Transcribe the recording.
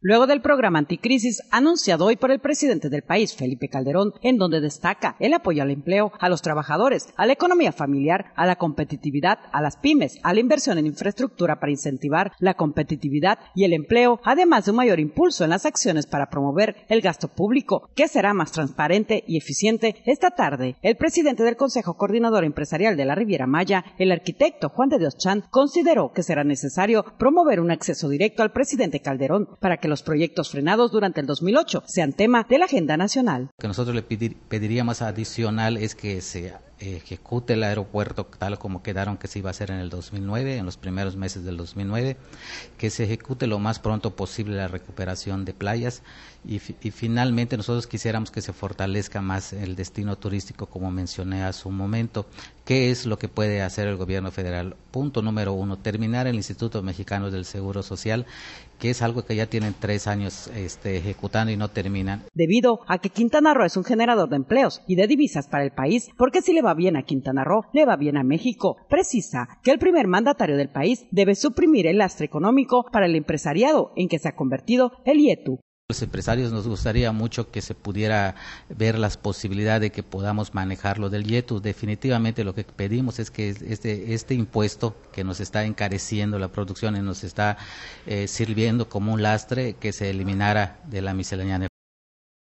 Luego del programa anticrisis anunciado hoy por el presidente del país, Felipe Calderón, en donde destaca el apoyo al empleo, a los trabajadores, a la economía familiar, a la competitividad, a las pymes, a la inversión en infraestructura para incentivar la competitividad y el empleo, además de un mayor impulso en las acciones para promover el gasto público, que será más transparente y eficiente. Esta tarde, el presidente del Consejo Coordinador Empresarial de la Riviera Maya, el arquitecto Juan de Dios Chan, consideró que será necesario promover un acceso directo al presidente Calderón para que los proyectos frenados durante el 2008 sean tema de la agenda nacional. Que nosotros le pediría pediríamos adicional es que se eh, ejecute el aeropuerto tal como quedaron que se iba a hacer en el 2009, en los primeros meses del 2009, que se ejecute lo más pronto posible la recuperación de playas y, finalmente nosotros quisiéramos que se fortalezca más el destino turístico como mencioné hace un momento. ¿Qué es lo que puede hacer el gobierno federal? Punto número uno, terminar el Instituto Mexicano del Seguro Social, que es algo que ya tienen tres años este, ejecutando y no terminan. Debido a que Quintana Roo es un generador de empleos y de divisas para el país, ¿por qué si le bien a Quintana Roo, le va bien a México. Precisa que el primer mandatario del país debe suprimir el lastre económico para el empresariado en que se ha convertido el IETU. Los empresarios nos gustaría mucho que se pudiera ver las posibilidades de que podamos manejar lo del YETU. Definitivamente lo que pedimos es que este, este, impuesto que nos está encareciendo la producción y nos está eh, sirviendo como un lastre que se eliminara de la miscelánea